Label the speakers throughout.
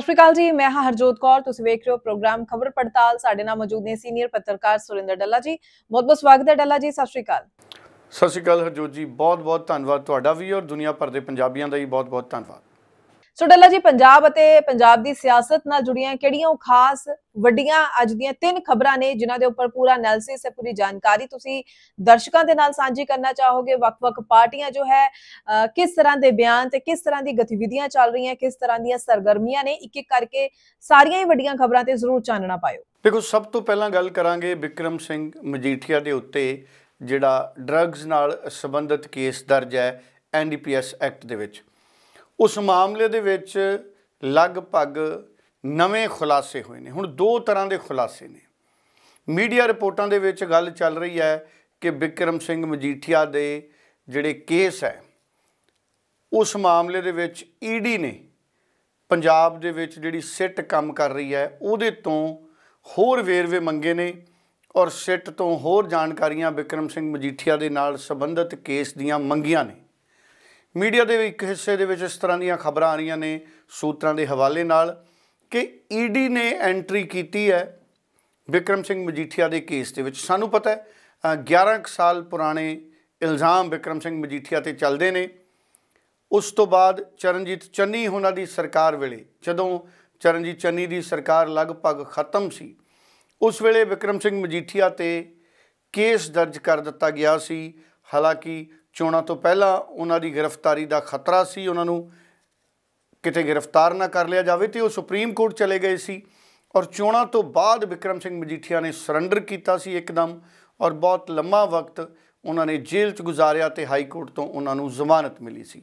Speaker 1: ਸਤਿ ਸ਼੍ਰੀ ਅਕਾਲ ਜੀ ਮੈਂ ਹਾਂ ਹਰਜੋਤ ਕੌਰ ਤੁਸੀਂ ਵੇਖ ਰਹੇ ਹੋ ਪ੍ਰੋਗਰਾਮ ਖਬਰ ਪੜਤਾਲ ਸਾਡੇ ਨਾਲ ਮੌਜੂਦ ਨੇ ਸੀਨੀਅਰ ਪੱਤਰਕਾਰ ਸੁਰਿੰਦਰ ਡੱਲਾ ਜੀ ਬਹੁਤ ਬਹੁਤ ਸਵਾਗਤ ਹੈ ਡੱਲਾ ਜੀ ਸਤਿ ਸ਼੍ਰੀ ਅਕਾਲ ਸਤਿ ਸ਼੍ਰੀ ਅਕਾਲ ਹਰਜੋਤ ਜੀ ਬਹੁਤ ਬਹੁਤ ਧੰਨਵਾਦ ਤੁਹਾਡਾ ਵੀ ਔਰ ਦੁਨੀਆ ਭਰ ਦੇ ਪੰਜਾਬੀਆਂ ਦਾ ਵੀ ਬਹੁਤ ਬਹੁਤ ਧੰਨਵਾਦ ਸੋ ਡੱਲਾ ਜੀ ਪੰਜਾਬ ਅਤੇ ਪੰਜਾਬ ਦੀ ਸਿਆਸਤ ਨਾਲ ਜੁੜੀਆਂ ਕਿਹੜੀਆਂ ਉਹ ਖਾਸ ਵੱਡੀਆਂ ਅੱਜ ਦੀਆਂ ਤਿੰਨ ਖਬਰਾਂ ਨੇ ਜਿਨ੍ਹਾਂ ਦੇ ਉੱਪਰ ਪੂਰਾ ਐਨਾਲਿਸਿਸ ਹੈ ਪੂਰੀ ਜਾਣਕਾਰੀ ਤੁਸੀਂ ਦਰਸ਼ਕਾਂ ਦੇ ਨਾਲ ਸਾਂਝੀ ਕਰਨਾ ਚਾਹੋਗੇ ਵੱਖ-ਵੱਖ ਪਾਰਟੀਆਂ ਜੋ ਹੈ ਕਿਸ ਤਰ੍ਹਾਂ ਦੇ ਬਿਆਨ ਤੇ ਕਿਸ ਤਰ੍ਹਾਂ ਦੀ ਗਤੀਵਿਧੀਆਂ ਚੱਲ ਰਹੀਆਂ ਕਿਸ ਤਰ੍ਹਾਂ ਦੀਆਂ ਸਰਗਰਮੀਆਂ ਨੇ ਇੱਕ ਇੱਕ ਕਰਕੇ ਸਾਰੀਆਂ ਹੀ ਵੱਡੀਆਂ ਖਬਰਾਂ ਤੇ ਜ਼ਰੂਰ ਚਾਨਣਾ ਪਾਇਓ ਦੇਖੋ ਸਭ ਤੋਂ ਪਹਿਲਾਂ ਗੱਲ ਕਰਾਂਗੇ ਵਿਕਰਮ ਸਿੰਘ ਮਜੀਠੀਆ ਦੇ ਉੱਤੇ ਜਿਹੜਾ ਡਰੱਗਸ ਨਾਲ ਸੰਬੰਧਿਤ ਕੇਸ ਦਰਜ ਹੈ ਐਨਡੀਪੀਐਸ ਐਕਟ ਦੇ ਵਿੱਚ ਉਸ ਮਾਮਲੇ ਦੇ ਵਿੱਚ ਲਗਭਗ ਨਵੇਂ ਖੁਲਾਸੇ ਹੋਏ ਨੇ ਹੁਣ ਦੋ ਤਰ੍ਹਾਂ ਦੇ ਖੁਲਾਸੇ ਨੇ ਮੀਡੀਆ ਰਿਪੋਰਟਾਂ ਦੇ ਵਿੱਚ ਗੱਲ ਚੱਲ ਰਹੀ ਹੈ ਕਿ ਵਿਕਰਮ ਸਿੰਘ ਮਜੀਠੀਆ ਦੇ ਜਿਹੜੇ ਕੇਸ ਹੈ ਉਸ ਮਾਮਲੇ ਦੇ ਵਿੱਚ ਈਡੀ ਨੇ ਪੰਜਾਬ ਦੇ ਵਿੱਚ ਜਿਹੜੀ ਸਿੱਟ ਕੰਮ ਕਰ ਰਹੀ ਹੈ ਉਹਦੇ ਤੋਂ ਹੋਰ ਵੇਰਵੇ ਮੰਗੇ ਨੇ ਔਰ ਸਿੱਟ ਤੋਂ ਹੋਰ ਜਾਣਕਾਰੀਆਂ ਵਿਕਰਮ ਸਿੰਘ ਮਜੀਠੀਆ ਦੇ ਨਾਲ ਸੰਬੰਧਿਤ ਕੇਸ ਦੀਆਂ ਮੰਗੀਆਂ ਨੇ ਮੀਡੀਆ ਦੇ ਇੱਕ ਹਿੱਸੇ ਦੇ ਵਿੱਚ ਇਸ ਤਰ੍ਹਾਂ ਦੀਆਂ ਖਬਰਾਂ ਆ ਰਹੀਆਂ ਨੇ ਸੂਤਰਾਂ ਦੇ ਹਵਾਲੇ ਨਾਲ ਕਿ ਈਡੀ ਨੇ ਐਂਟਰੀ ਕੀਤੀ ਹੈ ਵਿਕਰਮ ਸਿੰਘ ਮਜੀਠੀਆ ਦੇ ਕੇਸ ਦੇ ਵਿੱਚ ਸਾਨੂੰ ਪਤਾ ਹੈ 11 ਸਾਲ ਪੁਰਾਣੇ ਇਲਜ਼ਾਮ ਵਿਕਰਮ ਸਿੰਘ ਮਜੀਠੀਆ ਤੇ ਚੱਲਦੇ ਨੇ ਉਸ ਤੋਂ ਬਾਅਦ ਚਰਨਜੀਤ ਚੰਨੀ ਉਹਨਾਂ ਦੀ ਸਰਕਾਰ ਵੇਲੇ ਜਦੋਂ ਚਰਨਜੀਤ ਚੰਨੀ ਦੀ ਸਰਕਾਰ ਲਗਭਗ ਖਤਮ ਸੀ ਉਸ ਵੇਲੇ ਵਿਕਰਮ ਸਿੰਘ ਮਜੀਠੀਆ ਤੇ ਕੇਸ ਦਰਜ ਕਰ ਦਿੱਤਾ ਗਿਆ ਸੀ ਹਾਲਾਂਕਿ ਚੋਣਾਂ ਤੋਂ ਪਹਿਲਾਂ ਉਹਨਾਂ ਦੀ ਗ੍ਰਿਫਤਾਰੀ ਦਾ ਖਤਰਾ ਸੀ ਉਹਨਾਂ ਨੂੰ ਕਿਤੇ ਗ੍ਰਿਫਤਾਰ ਨਾ ਕਰ ਲਿਆ ਜਾਵੇ ਤੇ ਉਹ ਸੁਪਰੀਮ ਕੋਰਟ ਚਲੇ ਗਏ ਸੀ ਔਰ ਚੋਣਾਂ ਤੋਂ ਬਾਅਦ ਵਿਕਰਮ ਸਿੰਘ ਮਜੀਠੀਆ ਨੇ ਸਰੈਂਡਰ ਕੀਤਾ ਸੀ ਇੱਕਦਮ ਔਰ ਬਹੁਤ ਲੰਮਾ ਵਕਤ ਉਹਨਾਂ ਨੇ ਜੇਲ੍ਹ 'ਚ ਗੁਜ਼ਾਰਿਆ ਤੇ ਹਾਈ ਕੋਰਟ ਤੋਂ ਉਹਨਾਂ ਨੂੰ ਜ਼ਮਾਨਤ ਮਿਲੀ ਸੀ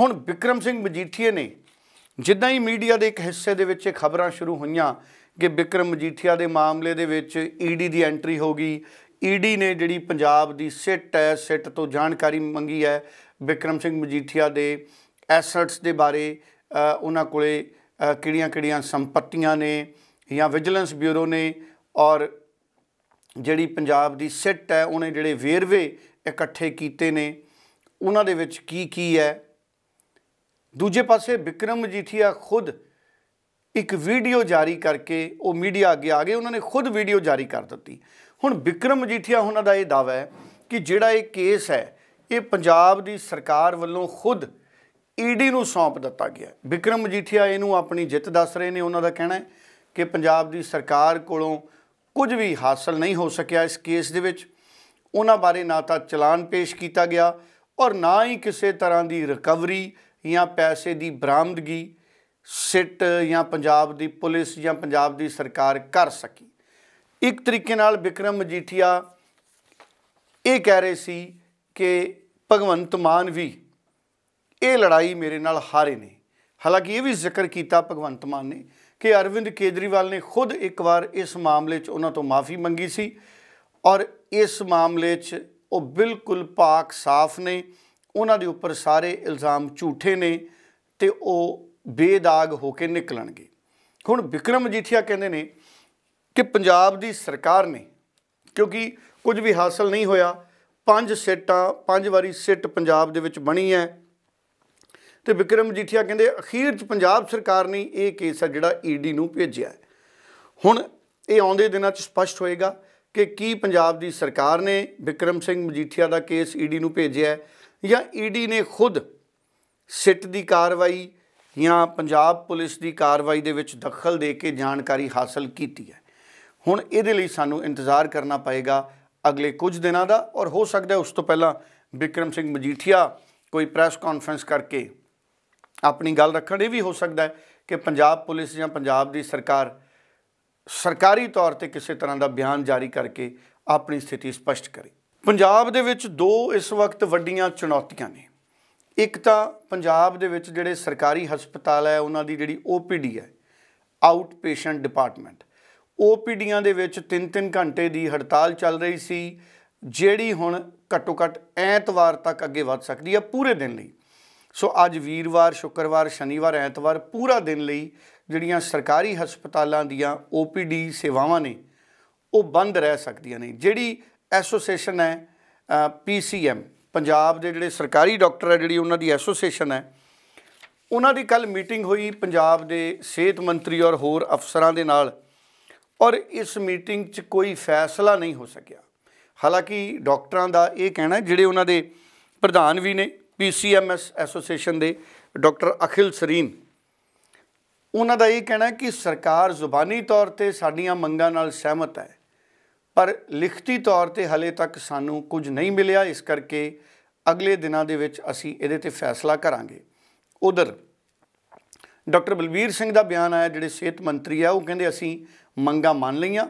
Speaker 1: ਹੁਣ ਵਿਕਰਮ ਸਿੰਘ ਮਜੀਠੀਏ ਨੇ ਜਿੱਦਾਂ ਹੀ ਮੀਡੀਆ ਦੇ ਇੱਕ ਹਿੱਸੇ ਦੇ ਵਿੱਚ ਇਹ ਖਬਰਾਂ ਸ਼ੁਰੂ ਹੋਈਆਂ ਕਿ ਵਿਕਰਮ ਮਜੀਠੀਆ ਦੇ ਮਾਮਲੇ ਦੇ ਵਿੱਚ ਈਡੀ ਦੀ ਐਂਟਰੀ ਹੋ ਗਈ ਈਡੀ ਨੇ ਜਿਹੜੀ ਪੰਜਾਬ ਦੀ ਸਿੱਟ ਹੈ ਸਿੱਟ ਤੋਂ ਜਾਣਕਾਰੀ ਮੰਗੀ ਹੈ ਵਿਕਰਮ ਸਿੰਘ ਮਜੀਠੀਆ ਦੇ ਐਸੈਟਸ ਦੇ ਬਾਰੇ ਉਹਨਾਂ ਕੋਲੇ ਕਿਹੜੀਆਂ-ਕਿਹੜੀਆਂ ਸੰਪਤੀਆਂ ਨੇ ਜਾਂ ਵਿਜੀਲੈਂਸ ਬਿਊਰੋ ਨੇ ਔਰ ਜਿਹੜੀ ਪੰਜਾਬ ਦੀ ਸਿੱਟ ਹੈ ਉਹਨੇ ਜਿਹੜੇ ਵੇਰਵੇ ਇਕੱਠੇ ਕੀਤੇ ਨੇ ਉਹਨਾਂ ਦੇ ਵਿੱਚ ਕੀ ਕੀ ਹੈ ਦੂਜੇ ਪਾਸੇ ਵਿਕਰਮ ਮਜੀਠੀਆ ਖੁਦ ਇੱਕ ਵੀਡੀਓ ਜਾਰੀ ਕਰਕੇ ਉਹ ਮੀਡੀਆ ਅੱਗੇ ਆ ਗਏ ਉਹਨਾਂ ਨੇ ਖੁਦ ਵੀਡੀਓ ਜਾਰੀ ਕਰ ਦਿੱਤੀ ਹੁਣ ਵਿਕਰਮ ਮਜੀਠੀਆ ਉਹਨਾਂ ਦਾ ਇਹ ਦਾਵਾ ਹੈ ਕਿ ਜਿਹੜਾ ਇਹ ਕੇਸ ਹੈ ਇਹ ਪੰਜਾਬ ਦੀ ਸਰਕਾਰ ਵੱਲੋਂ ਖੁਦ ਈਡੀ e ਨੂੰ ਸੌਂਪ ਦਿੱਤਾ ਗਿਆ ਵਿਕਰਮ ਮਜੀਠੀਆ ਇਹਨੂੰ ਆਪਣੀ ਜਿੱਤ ਦੱਸ ਰਹੇ ਨੇ ਉਹਨਾਂ ਦਾ ਕਹਿਣਾ ਹੈ ਕਿ ਪੰਜਾਬ ਦੀ ਸਰਕਾਰ ਕੋਲੋਂ ਕੁਝ ਵੀ ਹਾਸਲ ਨਹੀਂ ਹੋ ਸਕਿਆ ਇਸ ਕੇਸ ਦੇ ਵਿੱਚ ਉਹਨਾਂ ਬਾਰੇ ਨਾ ਤਾਂ ਚਲਾਨ ਪੇਸ਼ ਕੀਤਾ ਗਿਆ ਔਰ ਨਾ ਹੀ ਕਿਸੇ ਤਰ੍ਹਾਂ ਦੀ ਰਿਕਵਰੀ ਜਾਂ ਪੈਸੇ ਦੀ ਬਰਾਮਦਗੀ ਸਿੱਟ ਜਾਂ ਪੰਜਾਬ ਦੀ ਪੁਲਿਸ ਜਾਂ ਪੰਜਾਬ ਦੀ ਸਰਕਾਰ ਕਰ ਸਕੀ ਇੱਕ ਤਰੀਕੇ ਨਾਲ ਵਿਕਰਮ ਮਜੀਠੀਆ ਇਹ ਕਹਿ ਰਹੇ ਸੀ ਕਿ ਭਗਵੰਤ ਮਾਨ ਵੀ ਇਹ ਲੜਾਈ ਮੇਰੇ ਨਾਲ ਹਾਰੇ ਨੇ ਹਾਲਾਂਕਿ ਇਹ ਵੀ ਜ਼ਿਕਰ ਕੀਤਾ ਭਗਵੰਤ ਮਾਨ ਨੇ ਕਿ ਅਰਵਿੰਦ ਕੇਜਰੀਵਾਲ ਨੇ ਖੁਦ ਇੱਕ ਵਾਰ ਇਸ ਮਾਮਲੇ 'ਚ ਉਹਨਾਂ ਤੋਂ ਮਾਫੀ ਮੰਗੀ ਸੀ ਔਰ ਇਸ ਮਾਮਲੇ 'ਚ ਉਹ ਬਿਲਕੁਲ ਪਾਕ ਸਾਫ਼ ਨੇ ਉਹਨਾਂ ਦੇ ਉੱਪਰ ਸਾਰੇ ਇਲਜ਼ਾਮ ਝੂਠੇ ਨੇ ਤੇ ਉਹ ਬੇਦਾਗ ਹੋ ਕੇ ਨਿਕਲਣਗੇ ਹੁਣ ਵਿਕਰਮ ਜੀਠੀਆ ਕਹਿੰਦੇ ਨੇ ਕਿ ਪੰਜਾਬ ਦੀ ਸਰਕਾਰ ਨੇ ਕਿਉਂਕਿ ਕੁਝ ਵੀ ਹਾਸਲ ਨਹੀਂ ਹੋਇਆ ਪੰਜ ਸੀਟਾਂ ਪੰਜ ਵਾਰੀ ਸੀਟ ਪੰਜਾਬ ਦੇ ਵਿੱਚ ਬਣੀ ਹੈ ਤੇ ਵਿਕਰਮ ਜੀਠੀਆ ਕਹਿੰਦੇ ਅਖੀਰ ਚ ਪੰਜਾਬ ਸਰਕਾਰ ਨੇ ਇਹ ਕੇਸ ਹੈ ਜਿਹੜਾ ਈਡੀ ਨੂੰ ਭੇਜਿਆ ਹੁਣ ਇਹ ਆਉਂਦੇ ਦਿਨਾਂ ਚ ਸਪਸ਼ਟ ਹੋਏਗਾ ਕਿ ਕੀ ਪੰਜਾਬ ਦੀ ਸਰਕਾਰ ਨੇ ਵਿਕਰਮ ਸਿੰਘ ਮਜੀਠੀਆ ਦਾ ਕੇਸ ਈਡੀ ਨੂੰ ਭੇਜਿਆ ਜਾਂ ਈਡੀ ਨੇ ਖੁਦ ਸਿੱਟ ਦੀ ਕਾਰਵਾਈ ਜਾਂ ਪੰਜਾਬ ਪੁਲਿਸ ਦੀ ਕਾਰਵਾਈ ਦੇ ਵਿੱਚ ਦਖਲ ਦੇ ਕੇ ਜਾਣਕਾਰੀ ਹਾਸਲ ਕੀਤੀ ਹੈ ਹੁਣ ਇਹਦੇ ਲਈ ਸਾਨੂੰ ਇੰਤਜ਼ਾਰ ਕਰਨਾ ਪਏਗਾ ਅਗਲੇ ਕੁਝ ਦਿਨਾਂ ਦਾ ਔਰ ਹੋ ਸਕਦਾ ਉਸ ਤੋਂ ਪਹਿਲਾਂ ਵਿਕਰਮ ਸਿੰਘ ਮਜੀਠੀਆ ਕੋਈ ਪ੍ਰੈਸ ਕਾਨਫਰੰਸ ਕਰਕੇ ਆਪਣੀ ਗੱਲ ਰੱਖਣ ਇਹ ਵੀ ਹੋ ਸਕਦਾ ਹੈ ਕਿ ਪੰਜਾਬ ਪੁਲਿਸ ਜਾਂ ਪੰਜਾਬ ਦੀ ਸਰਕਾਰ ਸਰਕਾਰੀ ਤੌਰ ਤੇ ਕਿਸੇ ਤਰ੍ਹਾਂ ਦਾ ਬਿਆਨ ਜਾਰੀ ਕਰਕੇ ਆਪਣੀ ਸਥਿਤੀ ਸਪਸ਼ਟ ਕਰੇ ਪੰਜਾਬ ਦੇ ਵਿੱਚ ਦੋ ਇਸ ਵਕਤ ਵੱਡੀਆਂ ਚੁਣੌਤੀਆਂ ਨੇ ਇੱਕ ਤਾਂ ਪੰਜਾਬ ਦੇ ਵਿੱਚ ਜਿਹੜੇ ਸਰਕਾਰੀ ਹਸਪਤਾਲ ਹੈ ਉਹਨਾਂ ਦੀ ਜਿਹੜੀ ਓਪੀਡੀ ਹੈ ਆਊਟ ਪੇਸ਼ੈਂਟ ਡਿਪਾਰਟਮੈਂਟ ਓਪੀਡੀਆਂ ਦੇ ਵਿੱਚ 3-3 ਘੰਟੇ ਦੀ ਹੜਤਾਲ ਚੱਲ ਰਹੀ ਸੀ ਜਿਹੜੀ ਹੁਣ ਘੱਟੋ ਘੱਟ ਐਤਵਾਰ ਤੱਕ ਅੱਗੇ ਵੱਧ ਸਕਦੀ ਹੈ ਪੂਰੇ ਦਿਨ ਲਈ ਸੋ ਅੱਜ ਵੀਰਵਾਰ ਸ਼ੁੱਕਰਵਾਰ ਸ਼ਨੀਵਾਰ ਐਤਵਾਰ ਪੂਰਾ ਦਿਨ ਲਈ ਜਿਹੜੀਆਂ ਸਰਕਾਰੀ ਹਸਪਤਾਲਾਂ ਦੀਆਂ ਓਪੀਡੀ ਸੇਵਾਵਾਂ ਨੇ ਉਹ ਬੰਦ ਰਹਿ ਸਕਦੀਆਂ ਨੇ ਜਿਹੜੀ ਐਸੋਸੀਏਸ਼ਨ ਹੈ ਪੀਸੀਐਮ ਪੰਜਾਬ ਦੇ ਜਿਹੜੇ ਸਰਕਾਰੀ ਡਾਕਟਰ ਹੈ ਜਿਹੜੀ ਉਹਨਾਂ ਦੀ ਐਸੋਸੀਏਸ਼ਨ ਹੈ ਉਹਨਾਂ ਦੀ ਕੱਲ ਮੀਟਿੰਗ ਹੋਈ ਪੰਜਾਬ ਦੇ ਸਿਹਤ ਮੰਤਰੀ ਔਰ ਹੋਰ ਅਫਸਰਾਂ ਦੇ ਨਾਲ ਔਰ ਇਸ ਮੀਟਿੰਗ 'ਚ ਕੋਈ ਫੈਸਲਾ ਨਹੀਂ ਹੋ ਸਕਿਆ ਹਾਲਾਂਕਿ ਡਾਕਟਰਾਂ ਦਾ ਇਹ ਕਹਿਣਾ ਜਿਹੜੇ ਉਹਨਾਂ ਦੇ ਪ੍ਰਧਾਨ ਵੀ ਨੇ PCMS ਐਸੋਸੀਏਸ਼ਨ ਦੇ ਡਾਕਟਰ ਅਖਿਲ ਸਰੀਨ ਉਹਨਾਂ ਦਾ ਇਹ ਕਹਿਣਾ ਕਿ ਸਰਕਾਰ ਜ਼ੁਬਾਨੀ ਤੌਰ ਤੇ ਸਾਡੀਆਂ ਮੰਗਾਂ ਨਾਲ ਸਹਿਮਤ ਹੈ ਪਰ ਲਿਖਤੀ ਤੌਰ ਤੇ ਹਲੇ ਤੱਕ ਸਾਨੂੰ ਕੁਝ ਨਹੀਂ ਮਿਲਿਆ ਇਸ ਕਰਕੇ ਅਗਲੇ ਦਿਨਾਂ ਦੇ ਵਿੱਚ ਅਸੀਂ ਇਹਦੇ ਤੇ ਫੈਸਲਾ ਕਰਾਂਗੇ ਉਧਰ ਡਾਕਟਰ ਬਲਬੀਰ ਸਿੰਘ ਦਾ ਬਿਆਨ ਆਇਆ ਜਿਹੜੇ ਸਿਹਤ ਮੰਤਰੀ ਆ ਉਹ ਕਹਿੰਦੇ ਅਸੀਂ ਮੰਗਾ ਮੰਨ ਲਈਆਂ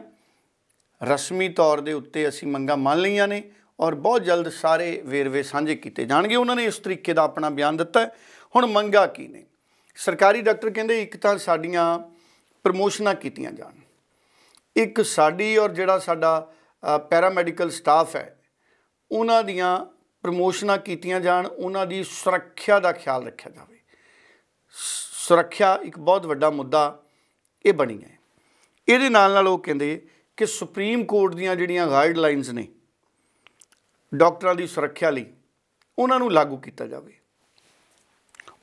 Speaker 1: ਰਸਮੀ ਤੌਰ ਦੇ ਉੱਤੇ ਅਸੀਂ ਮੰਗਾ ਮੰਨ ਲਈਆਂ ਨੇ ਔਰ ਬਹੁਤ ਜਲਦ ਸਾਰੇ ਵੇਰਵੇ ਸਾਂਝੇ ਕੀਤੇ ਜਾਣਗੇ ਉਹਨਾਂ ਨੇ ਇਸ ਤਰੀਕੇ ਦਾ ਆਪਣਾ ਬਿਆਨ ਦਿੱਤਾ ਹੁਣ ਮੰਗਾ ਕੀ ਨੇ ਸਰਕਾਰੀ ਡਾਕਟਰ ਕਹਿੰਦੇ ਇੱਕ ਤਾਂ ਸਾਡੀਆਂ ਪ੍ਰਮੋਸ਼ਨਾਂ ਕੀਤੀਆਂ ਜਾਣ ਇੱਕ ਸਾਡੀ ਔਰ ਜਿਹੜਾ ਸਾਡਾ ਪੈਰਾਮੈਡੀਕਲ ਸਟਾਫ ਹੈ ਉਹਨਾਂ ਦੀਆਂ ਪ੍ਰਮੋਸ਼ਨਾਂ ਕੀਤੀਆਂ ਜਾਣ ਉਹਨਾਂ ਦੀ ਸੁਰੱਖਿਆ ਦਾ ਖਿਆਲ ਰੱਖਿਆ ਜਾਵੇ ਸੁਰੱਖਿਆ ਇੱਕ ਬਹੁਤ ਵੱਡਾ ਮੁੱਦਾ ਇਹ ਬਣੀ ਹੈ ਇਹਦੇ ਨਾਲ ਨਾਲ ਉਹ ਕਹਿੰਦੇ ਕਿ ਸੁਪਰੀਮ ਕੋਰਟ ਦੀਆਂ ਜਿਹੜੀਆਂ ਗਾਈਡਲਾਈਨਸ ਨੇ ਡਾਕਟਰਾਂ ਦੀ ਸੁਰੱਖਿਆ ਲਈ ਉਹਨਾਂ ਨੂੰ ਲਾਗੂ ਕੀਤਾ ਜਾਵੇ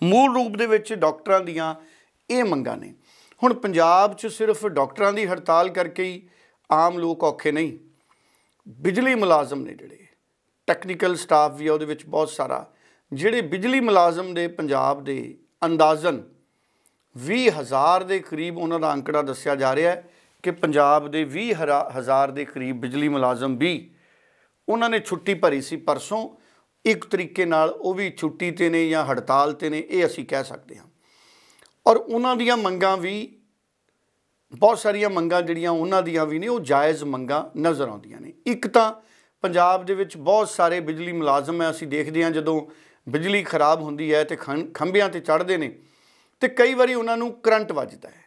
Speaker 1: ਮੂਲ ਰੂਪ ਦੇ ਵਿੱਚ ਡਾਕਟਰਾਂ ਦੀਆਂ ਇਹ ਮੰਗਾਂ ਨੇ ਹੁਣ ਪੰਜਾਬ 'ਚ ਸਿਰਫ ਡਾਕਟਰਾਂ ਦੀ ਹੜਤਾਲ ਕਰਕੇ ਹੀ ਆਮ ਲੋਕ ਔਖੇ ਨਹੀਂ ਬਿਜਲੀ ਮੁਲਾਜ਼ਮ ਨੇ ਜਿਹੜੇ ਟੈਕਨੀਕਲ ਸਟਾਫ ਵੀ ਉਹਦੇ ਵਿੱਚ ਬਹੁਤ ਸਾਰਾ ਜਿਹੜੇ ਬਿਜਲੀ ਮੁਲਾਜ਼ਮ ਦੇ ਪੰਜਾਬ ਦੇ ਅੰਦਾਜ਼ਨ 20000 ਦੇ ਕਰੀਬ ਉਹਨਾਂ ਦਾ ਅੰਕੜਾ ਦੱਸਿਆ ਜਾ ਰਿਹਾ ਹੈ ਕਿ ਪੰਜਾਬ ਦੇ 20000 ਦੇ ਕਰੀਬ ਬਿਜਲੀ ਮੁਲਾਜ਼ਮ ਵੀ ਉਹਨਾਂ ਨੇ ਛੁੱਟੀ ਭਰੀ ਸੀ ਪਰਸੋਂ ਇੱਕ ਤਰੀਕੇ ਨਾਲ ਉਹ ਵੀ ਛੁੱਟੀ ਤੇ ਨੇ ਜਾਂ ਹੜਤਾਲ ਤੇ ਨੇ ਇਹ ਅਸੀਂ ਕਹਿ ਸਕਦੇ ਹਾਂ ਔਰ ਉਹਨਾਂ ਦੀਆਂ ਮੰਗਾਂ ਵੀ ਬਹੁਤ ਸਾਰੀਆਂ ਮੰਗਾਂ ਜਿਹੜੀਆਂ ਉਹਨਾਂ ਦੀਆਂ ਵੀ ਨੇ ਉਹ ਜਾਇਜ਼ ਮੰਗਾਂ ਨਜ਼ਰ ਆਉਂਦੀਆਂ ਨੇ ਇੱਕ ਤਾਂ ਪੰਜਾਬ ਦੇ ਵਿੱਚ ਬਹੁਤ ਸਾਰੇ ਬਿਜਲੀ ਮੁਲਾਜ਼ਮ ਹੈ ਅਸੀਂ ਦੇਖਦੇ ਹਾਂ ਜਦੋਂ ਬਿਜਲੀ ਖਰਾਬ ਹੁੰਦੀ ਹੈ ਤੇ ਖੰਭਿਆਂ ਤੇ ਚੜਦੇ ਨੇ ਤੇ ਕਈ ਵਾਰੀ ਉਹਨਾਂ ਨੂੰ ਕਰੰਟ ਵੱਜਦਾ ਹੈ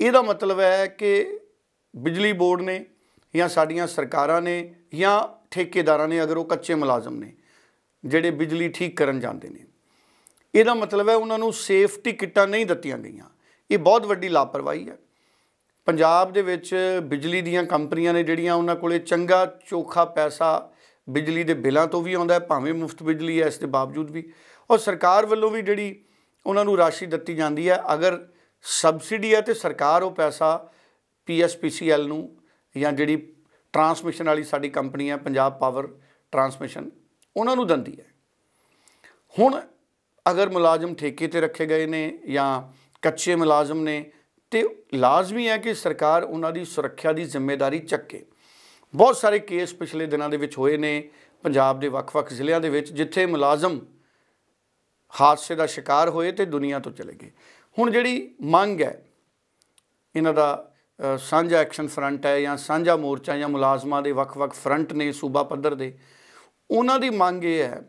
Speaker 1: ਇਹਦਾ ਮਤਲਬ ਹੈ ਕਿ ਬਿਜਲੀ ਬੋਰਡ ਨੇ ਜਾਂ ਸਾਡੀਆਂ ਸਰਕਾਰਾਂ ਨੇ ਜਾਂ ਠੇਕੇਦਾਰਾਂ ਨੇ ਅਗਰ ਉਹ ਕੱਚੇ ਮੁਲਾਜ਼ਮ ਨੇ ਜਿਹੜੇ ਬਿਜਲੀ ਠੀਕ ਕਰਨ ਜਾਂਦੇ ਨੇ ਇਹਦਾ ਮਤਲਬ ਹੈ ਉਹਨਾਂ ਨੂੰ ਸੇਫਟੀ ਕਿੱਟਾਂ ਨਹੀਂ ਦਿੱਤੀਆਂ ਗਈਆਂ ਇਹ ਬਹੁਤ ਵੱਡੀ ਲਾਪਰਵਾਹੀ ਹੈ ਪੰਜਾਬ ਦੇ ਵਿੱਚ ਬਿਜਲੀ ਦੀਆਂ ਕੰਪਨੀਆਂ ਨੇ ਜਿਹੜੀਆਂ ਉਹਨਾਂ ਕੋਲੇ ਚੰਗਾ ਚੋਖਾ ਪੈਸਾ ਬਿਜਲੀ ਦੇ ਬਿੱਲਾਂ ਤੋਂ ਵੀ ਆਉਂਦਾ ਭਾਵੇਂ ਮੁਫਤ ਬਿਜਲੀ ਹੈ ਇਸ ਦੇ ਬਾਵਜੂਦ ਵੀ ਔਰ ਸਰਕਾਰ ਵੱਲੋਂ ਵੀ ਜਿਹੜੀ ਉਹਨਾਂ ਨੂੰ ਰਾਸ਼ੀ ਦਿੱਤੀ ਜਾਂਦੀ ਹੈ ਅਗਰ ਸਬਸਿਡੀ ਹੈ ਤੇ ਸਰਕਾਰ ਉਹ ਪੈਸਾ ਪੀਐਸਪੀਸੀਐਲ ਨੂੰ ਜਾਂ ਜਿਹੜੀ ਟਰਾਂਸਮਿਸ਼ਨ ਵਾਲੀ ਸਾਡੀ ਕੰਪਨੀ ਹੈ ਪੰਜਾਬ ਪਾਵਰ ਟਰਾਂਸਮਿਸ਼ਨ ਉਹਨਾਂ ਨੂੰ ਦਿੰਦੀ ਹੈ ਹੁਣ ਅਗਰ ਮੁਲਾਜ਼ਮ ਠੇਕੇ ਤੇ ਰੱਖੇ ਗਏ ਨੇ ਜਾਂ ਕੱਚੇ ਮੁਲਾਜ਼ਮ ਨੇ ਤੇ ਲਾਜ਼ਮੀ ਹੈ ਕਿ ਸਰਕਾਰ ਉਹਨਾਂ ਦੀ ਸੁਰੱਖਿਆ ਦੀ ਜ਼ਿੰਮੇਵਾਰੀ ਚੱਕੇ ਬਹੁਤ ਸਾਰੇ ਕੇਸ ਪਿਛਲੇ ਦਿਨਾਂ ਦੇ ਵਿੱਚ ਹੋਏ ਨੇ ਪੰਜਾਬ ਦੇ ਵੱਖ-ਵੱਖ ਜ਼ਿਲ੍ਹਿਆਂ ਦੇ ਵਿੱਚ ਜਿੱਥੇ ਮੁਲਾਜ਼ਮ ਹਾਦਸੇ ਦਾ ਸ਼ਿਕਾਰ ਹੋਏ ਤੇ ਦੁਨੀਆ ਤੋਂ ਚਲੇ ਗਏ ਹੁਣ ਜਿਹੜੀ ਮੰਗ ਹੈ ਇਹਨਾਂ ਦਾ ਸਾਂਝਾ ਐਕਸ਼ਨ ਫਰੰਟ ਹੈ ਜਾਂ ਸਾਂਝਾ ਮੋਰਚਾ ਜਾਂ ਮੁਲਾਜ਼ਮਾਂ ਦੇ ਵੱਖ-ਵੱਖ ਫਰੰਟ ਨੇ ਸੂਬਾ ਪੱਧਰ ਦੇ ਉਹਨਾਂ ਦੀ ਮੰਗ ਇਹ ਹੈ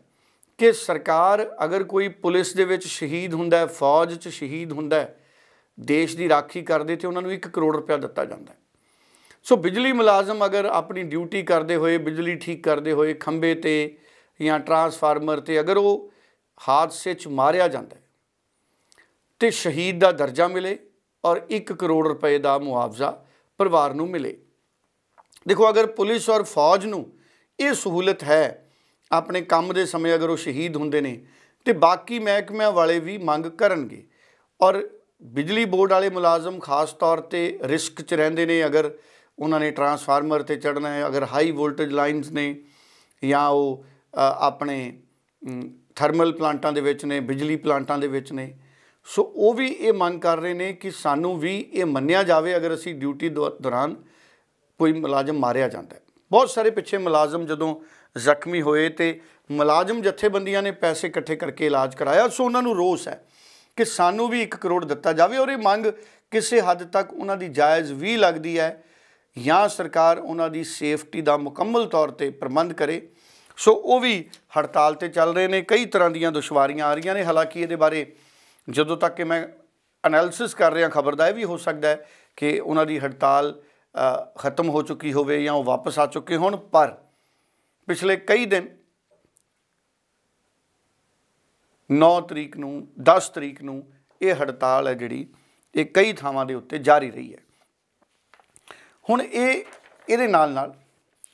Speaker 1: ਕਿ ਸਰਕਾਰ ਅਗਰ ਕੋਈ ਪੁਲਿਸ ਦੇ ਵਿੱਚ ਸ਼ਹੀਦ ਹੁੰਦਾ ਹੈ ਫੌਜ 'ਚ ਸ਼ਹੀਦ ਹੁੰਦਾ ਹੈ ਦੇਸ਼ ਦੀ ਰਾਖੀ ਕਰਦੇ ਤੇ ਉਹਨਾਂ ਨੂੰ 1 ਕਰੋੜ ਰੁਪਇਆ ਦਿੱਤਾ ਜਾਂਦਾ ਸੋ ਬਿਜਲੀ ਮੁਲਾਜ਼ਮ ਅਗਰ ਆਪਣੀ ਡਿਊਟੀ ਕਰਦੇ ਹੋਏ ਬਿਜਲੀ ਠੀਕ ਕਰਦੇ ਹੋਏ ਖੰਭੇ ਤੇ ਜਾਂ ਟਰਾਂਸਫਾਰਮਰ ਤੇ ਅਗਰ ਉਹ ਹਾਦਸੇ 'ਚ ਮਾਰਿਆ ਜਾਂਦਾ ਤੇ ਸ਼ਹੀਦ ਦਾ ਦਰਜਾ ਮਿਲੇ ਔਰ 1 ਕਰੋੜ ਰੁਪਏ ਦਾ ਮੁਆਵਜ਼ਾ ਪਰਿਵਾਰ ਨੂੰ ਮਿਲੇ ਦੇਖੋ ਅਗਰ ਪੁਲਿਸ ਔਰ ਫੌਜ ਨੂੰ ਇਹ ਸਹੂਲਤ ਹੈ ਆਪਣੇ ਕੰਮ ਦੇ ਸਮੇਂ ਅਗਰ ਉਹ ਸ਼ਹੀਦ ਹੁੰਦੇ ਨੇ ਤੇ ਬਾਕੀ ਮਹਿਕਮਿਆਂ ਵਾਲੇ ਵੀ ਮੰਗ ਕਰਨਗੇ ਔਰ ਬਿਜਲੀ ਬੋਰਡ ਵਾਲੇ ਮੁਲਾਜ਼ਮ ਖਾਸ ਤੌਰ ਤੇ ਰਿਸਕ 'ਚ ਰਹਿੰਦੇ ਨੇ ਅਗਰ ਉਹਨਾਂ ਨੇ ਟਰਾਂਸਫਾਰਮਰ ਤੇ ਚੜਨਾ ਹੈ ਅਗਰ ਹਾਈ ਵੋਲਟੇਜ ਲਾਈਨਸ ਨੇ ਜਾਂ ਉਹ ਆਪਣੇ ਥਰਮਲ ਪਲਾਂਟਾਂ ਦੇ ਵਿੱਚ ਨੇ ਬਿਜਲੀ ਪਲਾਂਟਾਂ ਦੇ ਵਿੱਚ ਨੇ ਸੋ ਉਹ ਵੀ ਇਹ ਮੰਗ ਕਰ ਰਹੇ ਨੇ ਕਿ ਸਾਨੂੰ ਵੀ ਇਹ ਮੰਨਿਆ ਜਾਵੇ ਅਗਰ ਅਸੀਂ ਡਿਊਟੀ ਦੌਰਾਨ ਕੋਈ ਮੁਲਾਜ਼ਮ ਮਾਰਿਆ ਜਾਂਦਾ ਬਹੁਤ ਸਾਰੇ ਪਿੱਛੇ ਮੁਲਾਜ਼ਮ ਜਦੋਂ ਜ਼ਖਮੀ ਹੋਏ ਤੇ ਮੁਲਾਜ਼ਮ ਜਥੇਬੰਦੀਆਂ ਨੇ ਪੈਸੇ ਇਕੱਠੇ ਕਰਕੇ ਇਲਾਜ ਕਰਾਇਆ ਸੋ ਉਹਨਾਂ ਨੂੰ ਰੋਸ ਹੈ ਕਿ ਸਾਨੂੰ ਵੀ 1 ਕਰੋੜ ਦਿੱਤਾ ਜਾਵੇ ਔਰ ਇਹ ਮੰਗ ਕਿਸੇ ਹੱਦ ਤੱਕ ਉਹਨਾਂ ਦੀ ਜਾਇਜ਼ ਵੀ ਲੱਗਦੀ ਹੈ ਜਾਂ ਸਰਕਾਰ ਉਹਨਾਂ ਦੀ ਸੇਫਟੀ ਦਾ ਮੁਕੰਮਲ ਤੌਰ ਤੇ ਪ੍ਰਬੰਧ ਕਰੇ ਸੋ ਉਹ ਵੀ ਹੜਤਾਲ ਤੇ ਚੱਲ ਰਹੇ ਨੇ ਕਈ ਤਰ੍ਹਾਂ ਦੀਆਂ ਦੁਸ਼ਵਾਰੀਆਂ ਆ ਰਹੀਆਂ ਨੇ ਹਾਲਾਂਕਿ ਇਹਦੇ ਬਾਰੇ ਜਦੋਂ ਤੱਕ ਕਿ ਮੈਂ ਐਨਾਲਿਸਿਸ ਕਰ ਰਿਹਾ ਖਬਰ ਦਾ ਇਹ ਵੀ ਹੋ ਸਕਦਾ ਹੈ ਕਿ ਉਹਨਾਂ ਦੀ ਹੜਤਾਲ ਖਤਮ ਹੋ ਚੁੱਕੀ ਹੋਵੇ ਜਾਂ ਉਹ ਵਾਪਸ ਆ ਚੁੱਕੇ ਹੋਣ ਪਰ ਪਿਛਲੇ ਕਈ ਦਿਨ 9 ਤਰੀਕ ਨੂੰ 10 ਤਰੀਕ ਨੂੰ ਇਹ ਹੜਤਾਲ ਹੈ ਜਿਹੜੀ ਇਹ ਕਈ ਥਾਵਾਂ ਦੇ ਉੱਤੇ ਜਾਰੀ ਰਹੀ ਹੈ ਹੁਣ ਇਹ ਇਹਦੇ ਨਾਲ ਨਾਲ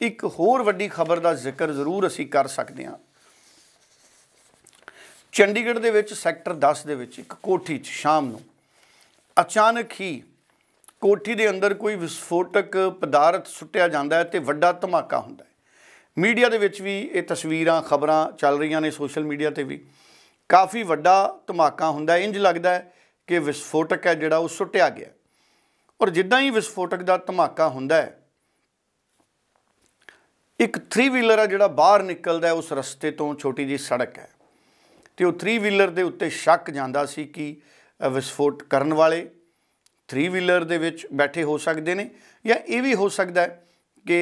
Speaker 1: ਇੱਕ ਹੋਰ ਵੱਡੀ ਖਬਰ ਦਾ ਜ਼ਿਕਰ ਜ਼ਰੂਰ ਅਸੀਂ ਕਰ ਸਕਦੇ ਹਾਂ ਚੰਡੀਗੜ੍ਹ ਦੇ ਵਿੱਚ ਸੈਕਟਰ 10 ਦੇ ਵਿੱਚ ਇੱਕ ਕੋਠੀ 'ਚ ਸ਼ਾਮ ਨੂੰ ਅਚਾਨਕ ਹੀ ਕੋਠੀ ਦੇ ਅੰਦਰ ਕੋਈ ਵਿਸਫੋਟਕ ਪਦਾਰਥ ਸੁੱਟਿਆ ਜਾਂਦਾ ਹੈ ਤੇ ਵੱਡਾ ਧਮਾਕਾ ਹੁੰਦਾ ਹੈ ਮੀਡੀਆ ਦੇ ਵਿੱਚ ਵੀ ਇਹ ਤਸਵੀਰਾਂ ਖਬਰਾਂ ਚੱਲ ਰਹੀਆਂ ਨੇ ਸੋਸ਼ਲ ਮੀਡੀਆ ਤੇ ਵੀ ਕਾਫੀ ਵੱਡਾ ਧਮਾਕਾ ਹੁੰਦਾ ਇੰਜ ਲੱਗਦਾ ਹੈ ਕਿ ਵਿਸਫੋਟਕ ਹੈ ਜਿਹੜਾ ਉਹ ਸੁੱਟਿਆ ਗਿਆ ਔਰ ਜਿੱਦਾਂ ਹੀ ਵਿਸਫੋਟਕ ਦਾ ਧਮਾਕਾ ਹੁੰਦਾ ਹੈ ਇੱਕ 3 ਵੀਲਰ ਆ ਜਿਹੜਾ ਬਾਹਰ ਨਿਕਲਦਾ ਉਸ ਰਸਤੇ ਤੋਂ ਛੋਟੀ ਜੀ ਸੜਕ ਹੈ ਤੇ ਉਹ 3 ਵੀਲਰ ਦੇ ਉੱਤੇ ਸ਼ੱਕ ਜਾਂਦਾ ਸੀ ਕਿ ਵਿਸਫੋਟ ਕਰਨ ਵਾਲੇ 3 ਵੀਲਰ ਦੇ ਵਿੱਚ ਬੈਠੇ ਹੋ ਸਕਦੇ ਨੇ ਜਾਂ ਇਹ ਵੀ ਹੋ ਸਕਦਾ ਹੈ ਕਿ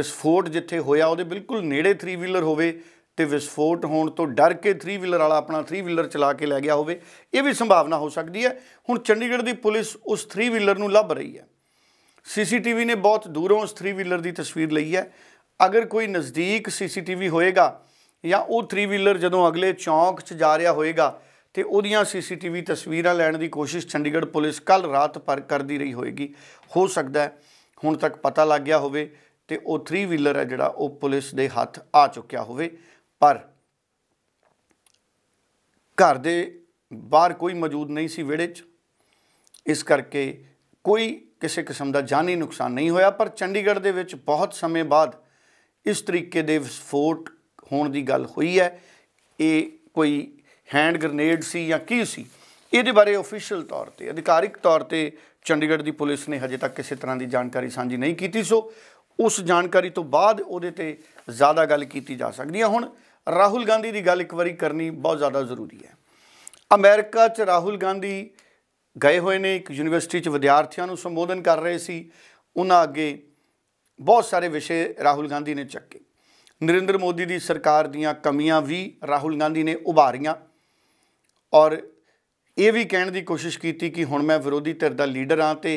Speaker 1: ਵਿਸਫੋਟ ਜਿੱਥੇ ਹੋਇਆ ਉਹਦੇ ਬਿਲਕੁਲ ਨੇੜੇ 3 ਵੀਲਰ ਹੋਵੇ ਤੇ ਵਿਸਫੋਟ ਹੋਣ ਤੋਂ ਡਰ ਕੇ 3 ਵੀਲਰ ਵਾਲਾ ਆਪਣਾ 3 ਵੀਲਰ ਚਲਾ ਕੇ ਲੈ ਗਿਆ ਹੋਵੇ ਇਹ ਵੀ ਸੰਭਾਵਨਾ ਹੋ ਸਕਦੀ ਹੈ ਹੁਣ ਚੰਡੀਗੜ੍ਹ ਦੀ ਪੁਲਿਸ ਉਸ 3 ਵੀਲਰ ਨੂੰ ਲੱਭ ਰਹੀ ਹੈ ਸੀਸੀਟੀਵੀ ਨੇ ਬਹੁਤ ਦੂਰੋਂ ਉਸ 3 ਵੀਲਰ ਦੀ ਤਸਵੀਰ ਲਈ ਹੈ ਅਗਰ ਕੋਈ ਨਜ਼ਦੀਕ ਸੀਸੀਟੀਵੀ ਹੋਏਗਾ ਜਾਂ ਉਹ 3 ਵੀਲਰ ਜਦੋਂ ਅਗਲੇ ਚੌਂਕ 'ਚ ਜਾ ਰਿਹਾ ਹੋਏਗਾ ਤੇ ਉਹਦੀਆਂ ਸੀਸੀਟੀਵੀ ਤਸਵੀਰਾਂ ਲੈਣ ਦੀ ਕੋਸ਼ਿਸ਼ ਚੰਡੀਗੜ੍ਹ ਪੁਲਿਸ ਕੱਲ ਰਾਤ ਪਰ ਕਰਦੀ ਰਹੀ ਹੋਏਗੀ ਹੋ ਸਕਦਾ ਹੁਣ ਤੱਕ ਪਤਾ ਲੱਗ ਗਿਆ ਹੋਵੇ ਤੇ ਉਹ 3 ਵੀਲਰ ਹੈ ਜਿਹੜਾ ਉਹ ਪੁਲਿਸ ਦੇ ਹੱਥ ਆ ਚੁੱਕਿਆ ਹੋਵੇ ਪਰ ਘਰ ਦੇ ਬਾਹਰ ਕੋਈ ਮੌਜੂਦ ਨਹੀਂ ਸੀ ਵਿੜੇ 'ਚ ਇਸ ਕਰਕੇ ਕੋਈ ਕਿਸੇ ਕਿਸਮ ਦਾ ਜਾਨੀ ਨੁਕਸਾਨ ਨਹੀਂ ਹੋਇਆ ਪਰ ਚੰਡੀਗੜ੍ਹ ਦੇ ਵਿੱਚ ਬਹੁਤ ਸਮੇਂ ਬਾਅਦ ਇਸ ਤਰੀਕੇ ਦੇ ਵਿਸਫੋਟ ਹੋਣ ਦੀ ਗੱਲ ਹੋਈ ਹੈ ਇਹ ਕੋਈ ਹੈਂਡ ਗ੍ਰਨੇਡ ਸੀ ਜਾਂ ਕੀ ਸੀ ਇਹਦੇ ਬਾਰੇ ਅਫੀਸ਼ੀਅਲ ਤੌਰ ਤੇ ਅਧਿਕਾਰਿਕ ਤੌਰ ਤੇ ਚੰਡੀਗੜ੍ਹ ਦੀ ਪੁਲਿਸ ਨੇ ਹਜੇ ਤੱਕ ਕਿਸੇ ਤਰ੍ਹਾਂ ਦੀ ਜਾਣਕਾਰੀ ਸਾਂਝੀ ਨਹੀਂ ਕੀਤੀ ਸੋ ਉਸ ਜਾਣਕਾਰੀ ਤੋਂ ਬਾਅਦ ਉਹਦੇ ਤੇ ਜ਼ਿਆਦਾ ਗੱਲ ਕੀਤੀ ਜਾ ਸਕਦੀ ਹੈ ਹੁਣ ਰਾਹੁਲ ਗਾਂਧੀ ਦੀ ਗੱਲ ਇੱਕ ਵਾਰੀ ਕਰਨੀ ਬਹੁਤ ਜ਼ਿਆਦਾ ਜ਼ਰੂਰੀ ਹੈ ਅਮਰੀਕਾ 'ਚ ਰਾਹੁਲ ਗਾਂਧੀ ਗਏ ਹੋਏ ਨੇ ਇੱਕ ਯੂਨੀਵਰਸਿਟੀ 'ਚ ਵਿਦਿਆਰਥੀਆਂ ਨੂੰ ਸੰਬੋਧਨ ਕਰ ਰਹੇ ਸੀ ਉਹਨਾਂ ਅੱਗੇ ਬਹੁਤ ਸਾਰੇ ਵਿਸ਼ੇ ਰਾਹੁਲ ਗਾਂਧੀ ਨੇ ਚੱਕੇ ਨਰਿੰਦਰ ਮੋਦੀ ਦੀ ਸਰਕਾਰ ਦੀਆਂ ਕਮੀਆਂ ਵੀ ਰਾਹੁਲ ਗਾਂਧੀ ਨੇ ਉਭਾਰੀਆਂ ਔਰ ਇਹ ਵੀ ਕਹਿਣ ਦੀ ਕੋਸ਼ਿਸ਼ ਕੀਤੀ ਕਿ ਹੁਣ ਮੈਂ ਵਿਰੋਧੀ ਧਿਰ ਦਾ ਲੀਡਰ ਹਾਂ ਤੇ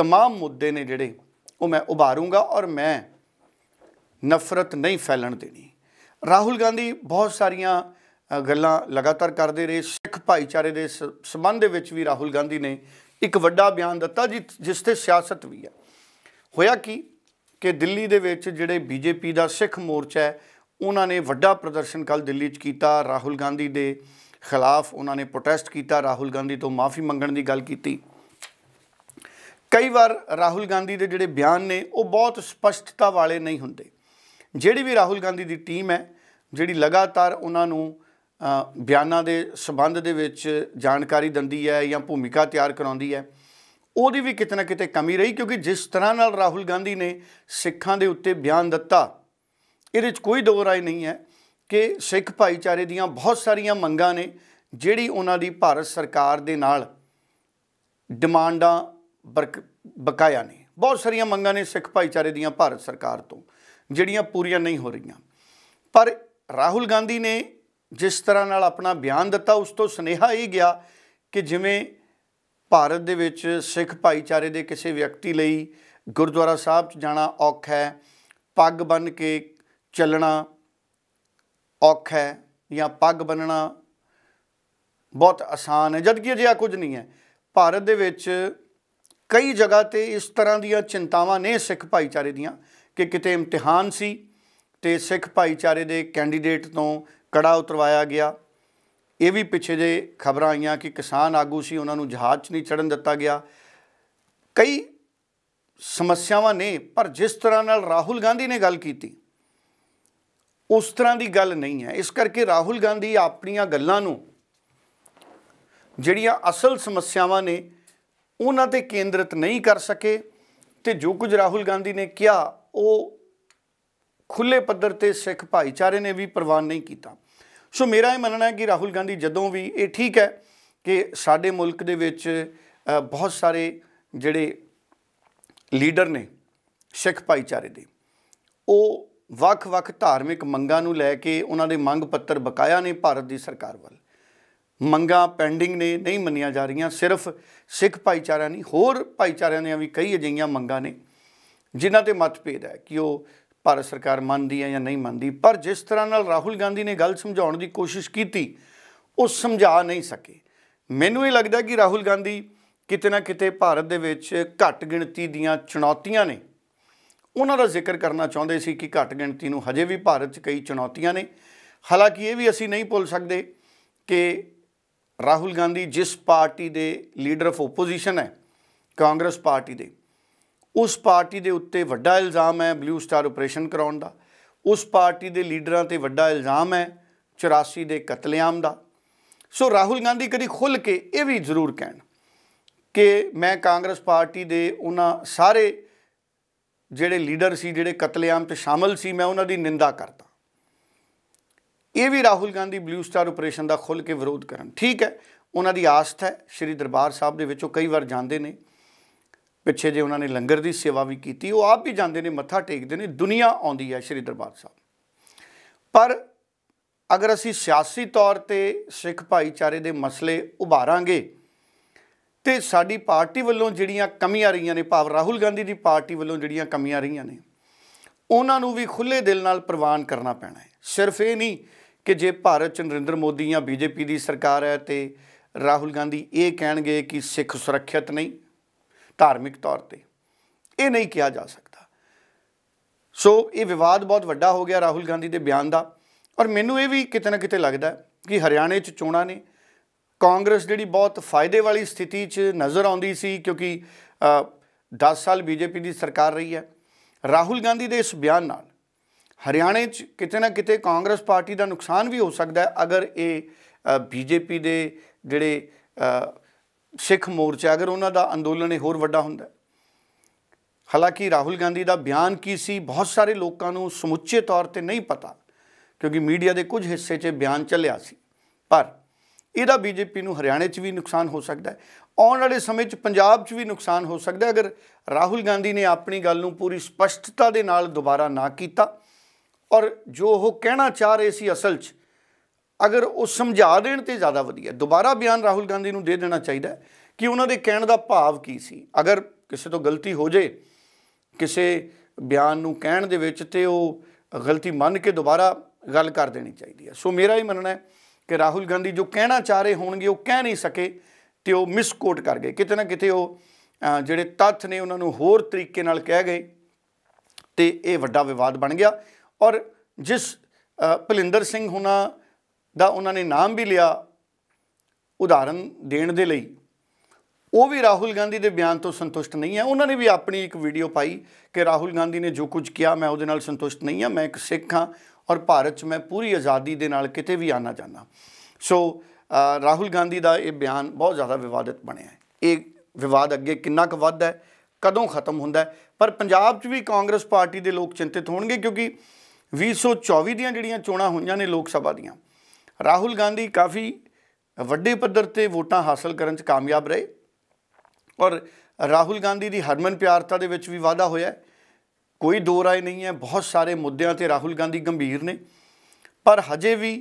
Speaker 1: तमाम ਮੁੱਦੇ ਨੇ ਜਿਹੜੇ ਉਹ ਮੈਂ ਉਭਾਰੂੰਗਾ ਔਰ ਮੈਂ ਨਫ਼ਰਤ ਨਹੀਂ ਫੈਲਣ ਦੇਣੀ ਰਾਹੁਲ ਗਾਂਧੀ ਬਹੁਤ ਸਾਰੀਆਂ ਗੱਲਾਂ ਲਗਾਤਾਰ ਕਰਦੇ ਰਹੇ ਸਿੱਖ ਭਾਈਚਾਰੇ ਦੇ ਸਬੰਧ ਦੇ ਵਿੱਚ ਵੀ ਰਾਹੁਲ ਗਾਂਧੀ ਨੇ ਇੱਕ ਵੱਡਾ ਬਿਆਨ ਦਿੱਤਾ ਜਿਸ ਤੇ ਸਿਆਸਤ ਵੀ ਹੈ ਹੋਇਆ ਕਿ ਕਿ ਦਿੱਲੀ ਦੇ ਵਿੱਚ ਜਿਹੜੇ ਬੀਜੇਪੀ ਦਾ ਸਿੱਖ ਮੋਰਚਾ ਹੈ ਉਹਨਾਂ ਨੇ ਵੱਡਾ ਪ੍ਰਦਰਸ਼ਨ ਕੱਲ ਦਿੱਲੀ 'ਚ ਕੀਤਾ ਰਾਹੁਲ ਗਾਂਧੀ ਦੇ ਖਿਲਾਫ ਉਹਨਾਂ ਨੇ ਪ੍ਰੋਟੈਸਟ ਕੀਤਾ ਰਾਹੁਲ ਗਾਂਧੀ ਤੋਂ ਮਾਫੀ ਮੰਗਣ ਦੀ ਗੱਲ ਕੀਤੀ ਕਈ ਵਾਰ ਰਾਹੁਲ ਗਾਂਧੀ ਦੇ ਜਿਹੜੇ ਬਿਆਨ ਨੇ ਉਹ ਬਹੁਤ ਸਪਸ਼ਟਤਾ ਵਾਲੇ ਨਹੀਂ ਹੁੰਦੇ ਜਿਹੜੀ ਵੀ ਰਾਹੁਲ ਗਾਂਧੀ ਦੀ ਟੀਮ ਹੈ ਜਿਹੜੀ ਲਗਾਤਾਰ ਉਹਨਾਂ ਨੂੰ ਬਿਆਨਾਂ ਦੇ ਸਬੰਧ ਦੇ ਵਿੱਚ ਜਾਣਕਾਰੀ ਦਿੰਦੀ ਹੈ ਜਾਂ ਭੂਮਿਕਾ ਤਿਆਰ ਕਰਾਉਂਦੀ ਹੈ ਉਹਦੀ ਵੀ ਕਿਤੇ ਨਾ ਕਿਤੇ ਕਮੀ ਰਹੀ ਕਿਉਂਕਿ ਜਿਸ ਤਰ੍ਹਾਂ ਨਾਲ ਰਾਹੁਲ ਗਾਂਧੀ ਨੇ ਸਿੱਖਾਂ ਦੇ ਉੱਤੇ ਬਿਆਨ ਦਿੱਤਾ ਇਹਦੇ ਵਿੱਚ ਕੋਈ ਦੋ ਰਾਏ ਨਹੀਂ ਹੈ ਕਿ ਸਿੱਖ ਭਾਈਚਾਰੇ ਦੀਆਂ ਬਹੁਤ ਸਾਰੀਆਂ ਮੰਗਾਂ ਨੇ ਜਿਹੜੀ ਉਹਨਾਂ ਦੀ ਭਾਰਤ ਸਰਕਾਰ ਦੇ ਨਾਲ ਡਿਮਾਂਡਾਂ ਬਕਾਇਆ ਨੇ ਬਹੁਤ ਸਾਰੀਆਂ ਮੰਗਾਂ ਨੇ ਸਿੱਖ ਭਾਈਚਾਰੇ ਦੀਆਂ ਭਾਰਤ ਸਰਕਾਰ ਤੋਂ ਜਿਹੜੀਆਂ ਪੂਰੀਆਂ ਨਹੀਂ ਹੋ ਰਹੀਆਂ ਪਰ ਰਾਹੁਲ ਗਾਂਧੀ ਨੇ ਜਿਸ ਤਰ੍ਹਾਂ ਨਾਲ ਆਪਣਾ ਬਿਆਨ ਦਿੱਤਾ ਉਸ ਤੋਂ ਸੁਨੇਹਾ ਇਹ ਗਿਆ ਕਿ ਜਿਵੇਂ ਭਾਰਤ ਦੇ ਵਿੱਚ ਸਿੱਖ ਭਾਈਚਾਰੇ ਦੇ ਕਿਸੇ ਵਿਅਕਤੀ ਲਈ ਗੁਰਦੁਆਰਾ ਸਾਹਿਬ 'ਚ ਜਾਣਾ ਔਖ ਹੈ ਪੱਗ ਬੰਨ ਕੇ ਚੱਲਣਾ ਔਖ ਹੈ ਜਾਂ ਪੱਗ ਬੰਨਣਾ ਬਹੁਤ ਆਸਾਨ ਹੈ ਜਦਕਿ ਅਜਿਹਾ ਕੁਝ ਨਹੀਂ ਹੈ ਭਾਰਤ ਦੇ ਵਿੱਚ ਕਈ ਜਗ੍ਹਾ ਤੇ ਇਸ ਤਰ੍ਹਾਂ ਦੀਆਂ ਚਿੰਤਾਵਾਂ ਨੇ ਸਿੱਖ ਭਾਈਚਾਰੇ ਦੀਆਂ ਕਿ ਕਿਤੇ ਇਮਤਿਹਾਨ ਸੀ ਤੇ ਸਿੱਖ ਭਾਈਚਾਰੇ ਦੇ ਕੈਂਡੀਡੇਟ ਤੋਂ ਕੜਾ ਉਤਰਵਾਇਆ ਗਿਆ ਇਹ ਵੀ ਪਿੱਛੇ ਜੇ ਖਬਰਾਂ ਆਈਆਂ ਕਿ ਕਿਸਾਨ ਆਗੂ ਸੀ ਉਹਨਾਂ ਨੂੰ ਜਹਾਜ਼ 'ਚ ਨਹੀਂ ਚੜਨ ਦਿੱਤਾ ਗਿਆ ਕਈ ਸਮੱਸਿਆਵਾਂ ਨੇ ਪਰ ਜਿਸ ਤਰ੍ਹਾਂ ਨਾਲ ਰਾਹੁਲ ਗਾਂਧੀ ਨੇ ਗੱਲ ਕੀਤੀ ਉਸ ਤਰ੍ਹਾਂ ਦੀ ਗੱਲ ਨਹੀਂ ਹੈ ਇਸ ਕਰਕੇ ਰਾਹੁਲ ਗਾਂਧੀ ਆਪਣੀਆਂ ਗੱਲਾਂ ਨੂੰ ਜਿਹੜੀਆਂ ਅਸਲ ਸਮੱਸਿਆਵਾਂ ਨੇ ਉਹਨਾਂ ਤੇ ਕੇਂਦਰਿਤ ਨਹੀਂ ਕਰ ਸਕੇ ਤੇ ਜੋ ਕੁਝ ਰਾਹੁਲ ਗਾਂਧੀ ਨੇ ਕਿਹਾ ਉਹ ਖੁੱਲੇ ਪੱਧਰ ਤੇ ਸਿੱਖ ਭਾਈਚਾਰੇ ਨੇ ਵੀ ਪ੍ਰਵਾਨ ਨਹੀਂ ਕੀਤਾ ਸੋ ਮੇਰਾ ਇਹ ਮੰਨਣਾ ਹੈ ਕਿ ਰਾਹੁਲ ਗਾਂਧੀ ਜਦੋਂ ਵੀ ਇਹ ਠੀਕ ਹੈ ਕਿ ਸਾਡੇ ਮੁਲਕ ਦੇ ਵਿੱਚ ਬਹੁਤ ਸਾਰੇ ਜਿਹੜੇ ਲੀਡਰ ਨੇ ਸਿੱਖ ਭਾਈਚਾਰੇ ਦੇ ਉਹ ਵੱਖ-ਵੱਖ ਧਾਰਮਿਕ ਮੰਗਾਂ ਨੂੰ ਲੈ ਕੇ ਉਹਨਾਂ ਦੇ ਮੰਗ ਪੱਤਰ ਬਕਾਇਆ ਨੇ ਭਾਰਤ ਦੀ ਸਰਕਾਰ ਵੱਲ ਮੰਗਾਂ ਪੈਂਡਿੰਗ ਨੇ ਨਹੀਂ ਮੰਨੀਆਂ ਜਾ ਰਹੀਆਂ ਸਿਰਫ ਸਿੱਖ ਭਾਈਚਾਰਿਆਂ ਨਹੀਂ ਹੋਰ ਭਾਈਚਾਰਿਆਂ ਦੀਆਂ ਵੀ ਕਈ ਅਜਿਹੀਆਂ ਮੰਗਾਂ ਨੇ ਜਿਨ੍ਹਾਂ ਤੇ ਮਤਭੇਦ ਹੈ ਕਿ ਉਹ ਭਾਰਤ ਸਰਕਾਰ ਮੰਨਦੀ ਹੈ ਜਾਂ ਨਹੀਂ ਮੰਨਦੀ ਪਰ ਜਿਸ ਤਰ੍ਹਾਂ ਨਾਲ ਰਾਹੁਲ ਗਾਂਧੀ ਨੇ ਗੱਲ ਸਮਝਾਉਣ ਦੀ ਕੋਸ਼ਿਸ਼ ਕੀਤੀ ਉਹ ਸਮਝਾ ਨਹੀਂ ਸਕੇ ਮੈਨੂੰ ਇਹ ਲੱਗਦਾ ਕਿ ਰਾਹੁਲ ਗਾਂਧੀ ਕਿਤੇ ਨਾ ਕਿਤੇ ਭਾਰਤ ਦੇ ਵਿੱਚ ਘੱਟ ਗਿਣਤੀ ਦੀਆਂ ਚੁਣੌਤੀਆਂ ਨੇ ਉਹਨਾਂ ਦਾ ਜ਼ਿਕਰ ਕਰਨਾ ਚਾਹੁੰਦੇ ਸੀ ਕਿ ਘੱਟ ਗਿਣਤੀ ਨੂੰ ਹਜੇ ਵੀ ਭਾਰਤ 'ਚ ਕਈ ਚੁਣੌਤੀਆਂ ਨੇ ਹਾਲਾਂਕਿ ਇਹ ਵੀ ਅਸੀਂ ਨਹੀਂ ਭੁੱਲ ਸਕਦੇ ਕਿ ਰਾਹੁਲ ਗਾਂਧੀ ਜਿਸ ਪਾਰਟੀ ਦੇ ਲੀਡਰ ਆਫ ਓਪੋਜੀਸ਼ਨ ਹੈ ਕਾਂਗਰਸ ਪਾਰਟੀ ਦੇ ਉਸ ਪਾਰਟੀ ਦੇ ਉੱਤੇ ਵੱਡਾ ਇਲਜ਼ਾਮ ਹੈ ਬਲੂ ਸਟਾਰ ਆਪਰੇਸ਼ਨ ਕਰਾਉਣ ਦਾ ਉਸ ਪਾਰਟੀ ਦੇ ਲੀਡਰਾਂ ਤੇ ਵੱਡਾ ਇਲਜ਼ਾਮ ਹੈ 84 ਦੇ ਕਤਲੇਆਮ ਦਾ ਸੋ ਰਾਹੁਲ ਗਾਂਧੀ ਕਦੀ ਖੁੱਲ ਕੇ ਇਹ ਵੀ ਜ਼ਰੂਰ ਕਹਿਣ ਕਿ ਮੈਂ ਕਾਂਗਰਸ ਪਾਰਟੀ ਦੇ ਉਹਨਾਂ ਸਾਰੇ ਜਿਹੜੇ ਲੀਡਰ ਸੀ ਜਿਹੜੇ ਕਤਲੇਆਮ ਤੇ ਸ਼ਾਮਲ ਸੀ ਮੈਂ ਉਹਨਾਂ ਦੀ ਨਿੰਦਾ ਕਰਦਾ ਇਹ ਵੀ Rahul Gandhi blue star operation ਦਾ ਖੁੱਲ ਕੇ ਵਿਰੋਧ ਕਰਨ ਠੀਕ ਹੈ ਉਹਨਾਂ ਦੀ ਆਸਥਾ ਹੈ ਸ਼੍ਰੀ ਦਰਬਾਰ ਸਾਹਿਬ ਦੇ ਵਿੱਚ ਉਹ ਕਈ ਵਾਰ ਜਾਂਦੇ ਨੇ ਪਿੱਛੇ ਜੇ ਉਹਨਾਂ ਨੇ ਲੰਗਰ ਦੀ ਸੇਵਾ ਵੀ ਕੀਤੀ ਉਹ ਆਪ ਵੀ ਜਾਂਦੇ ਨੇ ਮੱਥਾ ਟੇਕਦੇ ਨੇ ਦੁਨੀਆ ਆਉਂਦੀ ਹੈ ਸ਼੍ਰੀ ਦਰਬਾਰ ਸਾਹਿਬ ਪਰ ਅਗਰ ਅਸੀਂ ਸਿਆਸੀ ਤੌਰ ਤੇ ਸਿੱਖ ਭਾਈਚਾਰੇ ਦੇ ਮਸਲੇ ਉਭਾਰਾਂਗੇ ਤੇ ਸਾਡੀ ਪਾਰਟੀ ਵੱਲੋਂ ਜਿਹੜੀਆਂ ਕਮੀਆਂ ਰਹੀਆਂ ਨੇ ਭਾਵ ਰਾਹੁਲ ਗਾਂਧੀ ਦੀ ਪਾਰਟੀ ਵੱਲੋਂ ਜਿਹੜੀਆਂ ਕਮੀਆਂ ਰਹੀਆਂ ਨੇ ਉਹਨਾਂ ਨੂੰ ਵੀ ਖੁੱਲੇ ਦਿਲ ਨਾਲ ਪ੍ਰਵਾਨ ਕਰਨਾ ਪੈਣਾ ਹੈ ਸਿਰਫ ਇਹ ਨਹੀਂ ਕਿ ਜੇ ਭਾਰਤ ਚ ਨਰਿੰਦਰ ਮੋਦੀ ਜਾਂ ਬੀਜੇਪੀ ਦੀ ਸਰਕਾਰ ਹੈ ਤੇ ਰਾਹੁਲ ਗਾਂਧੀ ਇਹ ਕਹਿਣਗੇ ਕਿ ਸਿੱਖ ਸੁਰੱਖਿਅਤ ਨਹੀਂ ਧਾਰਮਿਕ ਤੌਰ ਤੇ ਇਹ ਨਹੀਂ ਕਿਹਾ ਜਾ ਸਕਦਾ ਸੋ ਇਹ ਵਿਵਾਦ ਬਹੁਤ ਵੱਡਾ ਹੋ ਗਿਆ ਰਾਹੁਲ ਗਾਂਧੀ ਦੇ ਬਿਆਨ ਦਾ ਔਰ ਮੈਨੂੰ ਇਹ ਵੀ ਕਿਤੇ ਨਾ ਕਿਤੇ ਲੱਗਦਾ ਕਿ ਹਰਿਆਣੇ 'ਚ ਚੋਣਾਂ ਨੇ ਕਾਂਗਰਸ ਜਿਹੜੀ ਬਹੁਤ ਫਾਇਦੇ ਵਾਲੀ ਸਥਿਤੀ 'ਚ ਨਜ਼ਰ ਆਉਂਦੀ ਸੀ ਕਿਉਂਕਿ 10 ਸਾਲ ਬੀਜੇਪੀ ਦੀ ਸਰਕਾਰ ਰਹੀ ਹੈ ਰਾਹੁਲ ਗਾਂਧੀ ਦੇ ਇਸ ਬਿਆਨ ਨਾਲ ਹਰਿਆਣੇ 'ਚ ਕਿਤੇ ਨਾ ਕਿਤੇ ਕਾਂਗਰਸ ਪਾਰਟੀ ਦਾ ਨੁਕਸਾਨ ਵੀ ਹੋ ਸਕਦਾ ਹੈ ਅਗਰ ਇਹ ਬੀਜੇਪੀ ਦੇ ਜਿਹੜੇ ਸਿੱਖ ਮੋਰਚਾ ਅਗਰ ਉਹਨਾਂ ਦਾ ਅੰਦੋਲਨ ਇਹ ਹੋਰ ਵੱਡਾ ਹੁੰਦਾ ਹਾਲਾਂਕਿ ਰਾਹੁਲ ਗਾਂਧੀ ਦਾ ਬਿਆਨ ਕੀ ਸੀ ਬਹੁਤ ਸਾਰੇ ਲੋਕਾਂ ਨੂੰ ਸਮੁੱਚੇ ਤੌਰ ਤੇ ਨਹੀਂ ਪਤਾ ਕਿਉਂਕਿ ਮੀਡੀਆ ਦੇ ਕੁਝ ਹਿੱਸੇ 'ਚ ਬਿਆਨ ਚੱਲਿਆ ਸੀ ਪਰ ਇਹਦਾ ਬੀਜੇਪੀ ਨੂੰ ਹਰਿਆਣੇ 'ਚ ਵੀ ਨੁਕਸਾਨ ਹੋ ਸਕਦਾ ਹੈ ਆਉਣ ਵਾਲੇ ਸਮੇਂ 'ਚ ਪੰਜਾਬ 'ਚ ਵੀ ਨੁਕਸਾਨ ਹੋ ਸਕਦਾ ਹੈ ਅਗਰ ਰਾਹੁਲ ਗਾਂਧੀ ਨੇ ਆਪਣੀ ਗੱਲ ਨੂੰ ਪੂਰੀ ਸਪਸ਼ਟਤਾ ਦੇ ਨਾਲ ਦੁਬਾਰਾ ਨਾ ਕੀਤਾ ਔਰ ਜੋ ਉਹ ਕਹਿਣਾ ਚਾਹ ਰਹੇ ਸੀ ਅਸਲ 'ਚ ਅਗਰ ਉਹ ਸਮਝਾ ਦੇਣ ਤੇ ਜ਼ਿਆਦਾ ਵਧੀਆ ਦੁਬਾਰਾ ਬਿਆਨ ਰਾਹੁਲ ਗਾਂਧੀ ਨੂੰ ਦੇ ਦੇਣਾ ਚਾਹੀਦਾ ਕਿ ਉਹਨਾਂ ਦੇ ਕਹਿਣ ਦਾ ਭਾਵ ਕੀ ਸੀ ਅਗਰ ਕਿਸੇ ਤੋਂ ਗਲਤੀ ਹੋ ਜੇ ਕਿਸੇ ਬਿਆਨ ਨੂੰ ਕਹਿਣ ਦੇ ਵਿੱਚ ਤੇ ਉਹ ਗਲਤੀ ਮੰਨ ਕੇ ਦੁਬਾਰਾ ਗੱਲ ਕਰ ਦੇਣੀ ਚਾਹੀਦੀ ਹੈ ਸੋ ਮੇਰਾ ਇਹ ਮੰਨਣਾ ਹੈ ਕਿ ਰਾਹੁਲ ਗਾਂਧੀ ਜੋ ਕਹਿਣਾ ਚਾਹ ਰਹੇ ਹੋਣਗੇ ਉਹ ਕਹਿ ਨਹੀਂ ਸਕੇ ਤੇ ਉਹ ਮਿਸਕੋਟ ਕਰ ਗਏ ਕਿਤੇ ਨਾ ਕਿਤੇ ਉਹ ਜਿਹੜੇ ਤੱਥ ਨੇ ਉਹਨਾਂ ਨੂੰ ਹੋਰ ਤਰੀਕੇ ਨਾਲ ਕਹਿ ਗਏ ਤੇ ਇਹ ਵੱਡਾ ਵਿਵਾਦ ਬਣ ਗਿਆ ਔਰ ਜਿਸ ਭਲਿੰਦਰ ਸਿੰਘ ਹੁਣਾ ਦਾ ਉਹਨਾਂ ਨੇ ਨਾਮ ਵੀ ਲਿਆ ਉਦਾਹਰਨ ਦੇਣ ਦੇ ਲਈ ਉਹ ਵੀ ਰਾਹੁਲ ਗਾਂਧੀ ਦੇ ਬਿਆਨ ਤੋਂ ਸੰਤੁਸ਼ਟ ਨਹੀਂ ਹੈ ਉਹਨਾਂ ਨੇ ਵੀ ਆਪਣੀ ਇੱਕ ਵੀਡੀਓ ਪਾਈ ਕਿ ਰਾਹੁਲ ਗਾਂਧੀ ਨੇ ਜੋ ਕੁਝ ਕੀਤਾ ਮੈਂ ਉਹਦੇ ਨਾਲ ਸੰਤੁਸ਼ਟ ਨਹੀਂ ਹਾਂ ਮੈਂ ਇੱਕ ਸਿੱਖ ਹਾਂ ਔਰ ਭਾਰਤ 'ਚ ਮੈਂ ਪੂਰੀ ਆਜ਼ਾਦੀ ਦੇ ਨਾਲ ਕਿਤੇ ਵੀ ਆਣਾ ਜਾਣਾ ਸੋ ਰਾਹੁਲ ਗਾਂਧੀ ਦਾ ਇਹ ਬਿਆਨ ਬਹੁਤ ਜ਼ਿਆਦਾ ਵਿਵਾਦਿਤ ਬਣਿਆ ਹੈ ਇਹ ਵਿਵਾਦ ਅੱਗੇ ਕਿੰਨਾ ਕੁ ਵੱਧਦਾ ਹੈ ਕਦੋਂ ਖਤਮ ਹੁੰਦਾ ਹੈ ਪਰ ਪੰਜਾਬ 'ਚ ਵੀ ਕਾਂਗਰਸ ਪਾਰਟੀ ਦੇ ਲੋਕ ਚਿੰਤਿਤ ਹੋਣਗੇ ਕਿਉਂਕਿ 2024 ਦੀਆਂ ਜਿਹੜੀਆਂ ਚੋਣਾਂ ਹੋਈਆਂ ਨੇ ਲੋਕ ਸਭਾ ਦੀਆਂ ਰਾਹੁਲ ਗਾਂਧੀ ਕਾਫੀ ਵੱਡੇ ਪੱਧਰ ਤੇ ਵੋਟਾਂ ਹਾਸਲ ਕਰਨ 'ਚ ਕਾਮਯਾਬ ਰਹੇ ਔਰ ਰਾਹੁਲ ਗਾਂਧੀ ਦੀ ਹਰਮਨ ਪਿਆਰਤਾ ਦੇ ਵਿੱਚ ਵੀ ਵਾਅਦਾ ਹੋਇਆ ਕੋਈ ਦੋ ਰਾਏ ਨਹੀਂ ਹੈ ਬਹੁਤ ਸਾਰੇ ਮੁੱਦਿਆਂ ਤੇ ਰਾਹੁਲ ਗਾਂਧੀ ਗੰਭੀਰ ਨੇ ਪਰ ਹਜੇ ਵੀ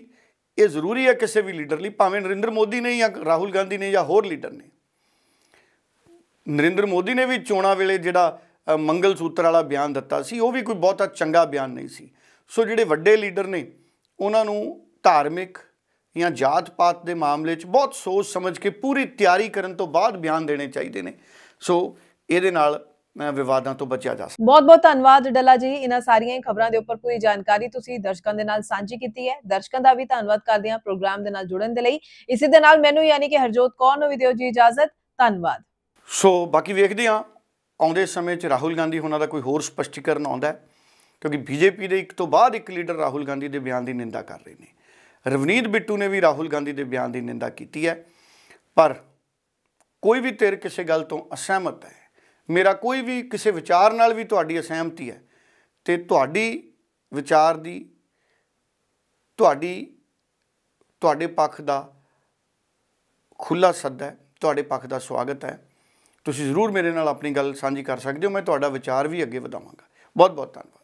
Speaker 1: ਇਹ ਜ਼ਰੂਰੀ ਹੈ ਕਿਸੇ ਵੀ ਲੀਡਰ ਲਈ ਭਾਵੇਂ ਨਰਿੰਦਰ ਮੋਦੀ ਨੇ ਜਾਂ ਰਾਹੁਲ ਗਾਂਧੀ ਨੇ ਜਾਂ ਹੋਰ ਲੀਡਰ ਨੇ ਨਰਿੰਦਰ ਮੋਦੀ ਨੇ ਵੀ ਚੋਣਾਂ ਵੇਲੇ ਜਿਹੜਾ ਮੰਗਲ ਸੂਤਰ ਵਾਲਾ ਬਿਆਨ ਦਿੱਤਾ ਸੀ ਉਹ ਵੀ ਕੋਈ ਬਹੁਤਾ ਚੰਗਾ ਬਿਆਨ ਨਹੀਂ ਸੀ ਸੋ ਜਿਹੜੇ ਵੱਡੇ ਲੀਡਰ ਨੇ ਉਹਨਾਂ ਨੂੰ ਧਾਰਮਿਕ ਜਾਂ ਜਾਤ ਪਾਤ ਦੇ ਮਾਮਲੇ 'ਚ ਬਹੁਤ ਸੋਚ ਸਮਝ ਕੇ ਪੂਰੀ ਤਿਆਰੀ ਕਰਨ ਤੋਂ ਬਾਅਦ ਬਿਆਨ ਦੇਣੇ ਚਾਹੀਦੇ ਨੇ ਸੋ ਇਹਦੇ ਨਾਲ ਵਿਵਾਦਾਂ ਤੋਂ ਬਚਿਆ ਜਾ ਸਕਦਾ ਬਹੁਤ ਬਹੁਤ ਧੰਨਵਾਦ ਡੱਲਾ ਜੀ ਇਹਨਾਂ ਸਾਰੀਆਂ ਖਬਰਾਂ ਦੇ ਉੱਪਰ ਪੂਰੀ ਜਾਣਕਾਰੀ ਤੁਸੀਂ ਦਰਸ਼ਕਾਂ ਦੇ ਨਾਲ ਸਾਂਝੀ ਕੀਤੀ ਹੈ ਦਰਸ਼ਕਾਂ ਦਾ ਵੀ ਧੰਨਵਾਦ ਕਰਦੇ ਹਾਂ ਪ੍ਰੋਗਰਾਮ ਦੇ ਨਾਲ ਜੁੜਨ ਦੇ ਲਈ ਇਸੇ ਦੇ ਨਾਲ ਮੈਨੂੰ ਯਾਨੀ ਕਿ ਹਰਜੋਤ ਕੌਰ ਨੂੰ ਵੀ ਦਿਓ ਜੀ ਇਜਾਜ਼ਤ ਧੰਨਵਾਦ ਸੋ ਬਾਕੀ ਵੇਖਦੇ ਹਾਂ ਆਉਂਦੇ ਸਮੇਂ 'ਚ ਰਾਹੁਲ ਗਾਂਧੀ ਉਹਨਾਂ ਦਾ ਕੋਈ ਹੋਰ ਸਪਸ਼ਟੀਕਰਨ ਆਉਂਦਾ ਹੈ ਕਿਉਂਕਿ ਭਾਜਪਾ ਦੇ ਇੱਕ ਤੋਂ ਬਾਅਦ ਇੱਕ ਲੀਡਰ ਰਾਹੁਲ ਗਾਂਧੀ ਦੇ ਬਿਆਨ ਦੀ ਨਿੰਦਾ ਕਰ ਰਹੇ ਨੇ ਰਵਨੀਤ ਬਿੱਟੂ ਨੇ ਵੀ ਰਾਹੁਲ ਗਾਂਧੀ ਦੇ ਬਿਆਨ ਦੀ ਨਿੰਦਾ ਕੀਤੀ ਹੈ ਪਰ ਕੋਈ ਵੀ ਧਿਰ ਕਿਸੇ ਗੱਲ ਤੋਂ ਅਸਹਿਮਤ ਹੈ ਮੇਰਾ ਕੋਈ ਵੀ ਕਿਸੇ ਵਿਚਾਰ ਨਾਲ ਵੀ ਤੁਹਾਡੀ ਅਸਹਿਮਤੀ ਹੈ ਤੇ ਤੁਹਾਡੀ ਵਿਚਾਰ ਦੀ ਤੁਹਾਡੀ ਤੁਹਾਡੇ ਪੱਖ ਦਾ ਖੁੱਲਾ ਸੱਦਾ ਹੈ ਤੁਹਾਡੇ ਪੱਖ ਦਾ ਸਵਾਗਤ ਹੈ ਤੁਸੀਂ ਜ਼ਰੂਰ ਮੇਰੇ ਨਾਲ ਆਪਣੀ ਗੱਲ ਸਾਂਝੀ ਕਰ ਸਕਦੇ ਹੋ ਮੈਂ ਤੁਹਾਡਾ ਵਿਚਾਰ ਵੀ ਅੱਗੇ ਵਧਾਵਾਂਗਾ ਬਹੁਤ ਬਹੁਤ ਧੰਨਵਾਦ